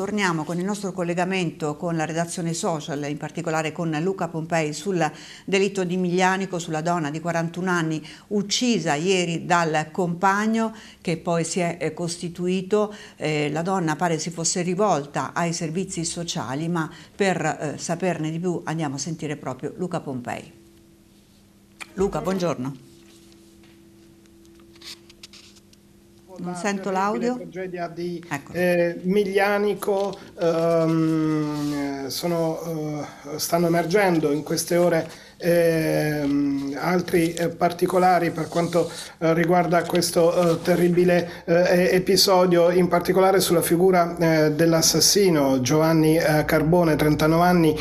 torniamo con il nostro collegamento con la redazione social, in particolare con Luca Pompei sul delitto di Miglianico, sulla donna di 41 anni uccisa ieri dal compagno che poi si è eh, costituito. Eh, la donna pare si fosse rivolta ai servizi sociali, ma per eh, saperne di più andiamo a sentire proprio Luca Pompei. Luca, buongiorno. non sento l'audio. La tragedia di ecco. eh, Miglianico ehm, eh, sono, eh, stanno emergendo in queste ore ehm, altri eh, particolari per quanto eh, riguarda questo eh, terribile eh, episodio, in particolare sulla figura eh, dell'assassino Giovanni eh, Carbone, 39 anni,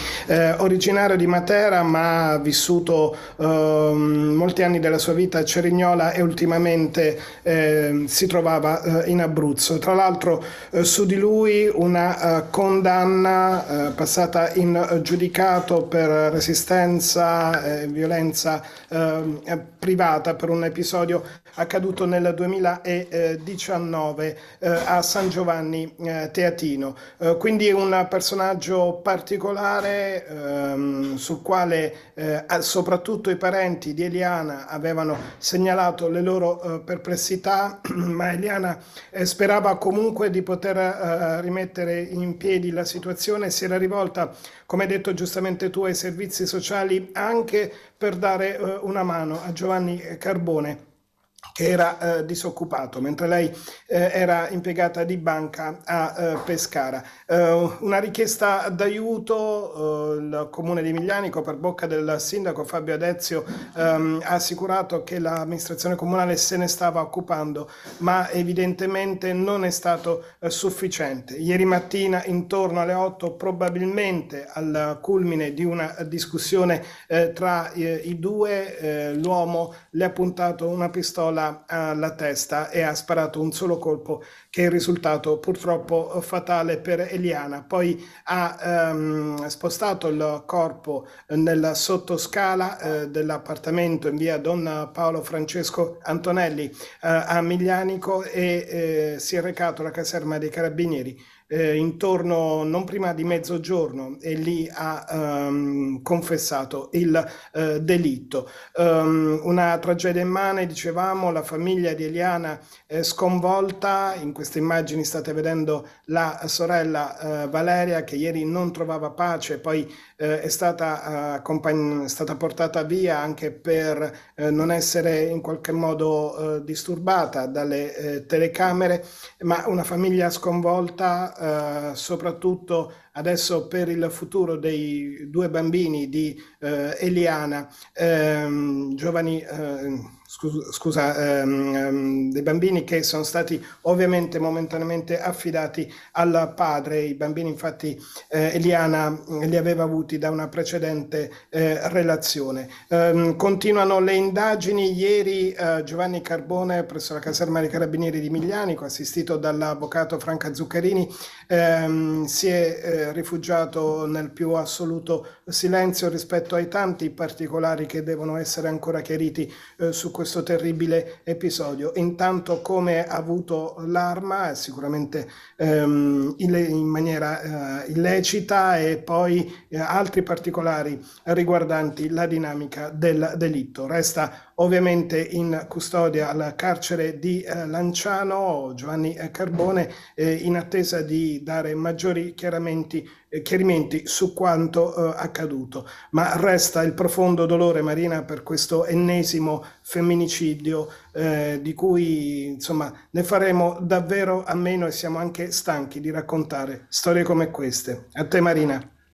originario di Matera ma ha vissuto ehm, molti anni della sua vita a Cerignola e ultimamente ehm, si trovava in Abruzzo. Tra l'altro su di lui una condanna passata in giudicato per resistenza eh, violenza eh, privata per un episodio accaduto nel 2019 eh, a San Giovanni eh, Teatino. Eh, quindi un personaggio particolare ehm, sul quale eh, soprattutto i parenti di Eliana avevano segnalato le loro perplessità, ma Eliana sperava comunque di poter rimettere in piedi la situazione, si era rivolta, come detto giustamente tu, ai servizi sociali anche anche per dare eh, una mano a Giovanni Carbone era eh, disoccupato, mentre lei eh, era impiegata di banca a eh, Pescara. Eh, una richiesta d'aiuto, eh, il comune di Miglianico per bocca del sindaco Fabio Adezio ehm, ha assicurato che l'amministrazione comunale se ne stava occupando, ma evidentemente non è stato eh, sufficiente. Ieri mattina intorno alle 8 probabilmente al culmine di una discussione tra i due, l'uomo le ha puntato una pistola alla, eh, testa e ha sparato un solo colpo che è il risultato purtroppo eh, fatale per Eliana. Poi ha ehm, spostato il corpo nella sottoscala eh, dell'appartamento in via Don Paolo Francesco Antonelli eh, a Miglianico e eh, si è recato alla caserma dei Carabinieri eh, intorno non prima di mezzogiorno e lì ha um, confessato il uh, delitto. Um, una tragedia immane, dicevamo, la famiglia di Eliana è sconvolta, in queste immagini state vedendo la sorella uh, Valeria che ieri non trovava pace, poi eh, è, stata, uh, è stata portata via anche per non essere in qualche modo disturbata dalle telecamere, ma una famiglia sconvolta eh, soprattutto adesso per il futuro dei due bambini di eh, Eliana, ehm, giovani eh, scusa, scusa ehm, ehm, dei bambini che sono stati ovviamente momentaneamente affidati al padre. I bambini infatti eh, Eliana eh, li aveva avuti da una precedente eh, relazione. Eh, continuano le indagini. Ieri eh, Giovanni Carbone presso la caserma dei Carabinieri di Miglianico, assistito dall'avvocato Franca Zuccherini, ehm, si è eh, rifugiato nel più assoluto silenzio rispetto ai tanti particolari che devono essere ancora chiariti su questo terribile episodio. Intanto come ha avuto l'arma, sicuramente ehm, in maniera eh, illecita, e poi eh, altri particolari riguardanti la dinamica del delitto. Resta ovviamente in custodia al carcere di eh, Lanciano, Giovanni eh, Carbone, eh, in attesa di dare maggiori eh, chiarimenti su quanto eh, accaduto. Ma resta il profondo dolore, Marina, per questo ennesimo femminicidio eh, di cui insomma, ne faremo davvero a meno e siamo anche stanchi di raccontare storie come queste. A te Marina.